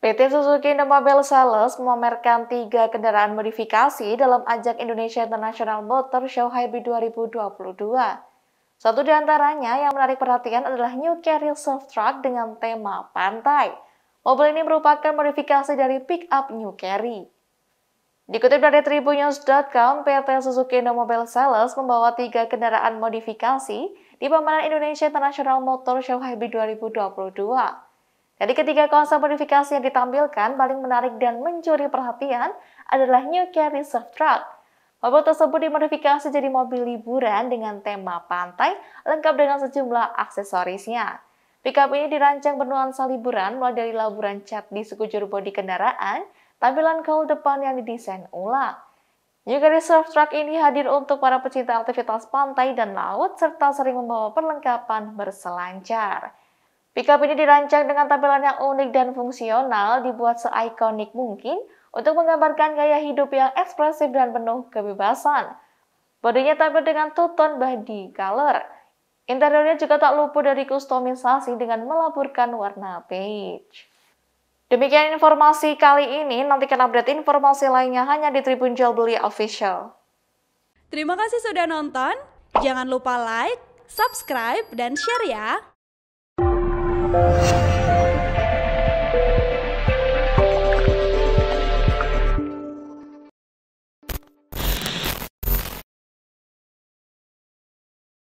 PT Suzuki Indomobil Sales memamerkan tiga kendaraan modifikasi dalam ajang Indonesia International Motor Show Hybrid 2022. Satu di antaranya yang menarik perhatian adalah New Carrier Surf Truck dengan tema pantai. Mobil ini merupakan modifikasi dari pickup New Carry. Dikutip dari tribunews.com, PT Suzuki Indomobil Sales membawa tiga kendaraan modifikasi di pameran Indonesia International Motor Show Hybrid 2022. Jadi ketiga konsep modifikasi yang ditampilkan paling menarik dan mencuri perhatian adalah New Care Reserve Truck. Mobil tersebut dimodifikasi jadi mobil liburan dengan tema pantai lengkap dengan sejumlah aksesorisnya. Pickup ini dirancang bernuansa liburan mulai dari laburan cat di sekujur bodi kendaraan, tampilan kaul depan yang didesain ulang. New Carry Reserve Truck ini hadir untuk para pecinta aktivitas pantai dan laut serta sering membawa perlengkapan berselancar. Pickup ini dirancang dengan tampilan yang unik dan fungsional, dibuat seikonik mungkin untuk menggambarkan gaya hidup yang ekspresif dan penuh kebebasan. Bodinya tampil dengan two-tone body color. Interiornya juga tak luput dari kustomisasi dengan melaburkan warna beige. Demikian informasi kali ini, nantikan update informasi lainnya hanya di Tribun Jual Beli Official. Terima kasih sudah nonton, jangan lupa like, subscribe, dan share ya! Thank you.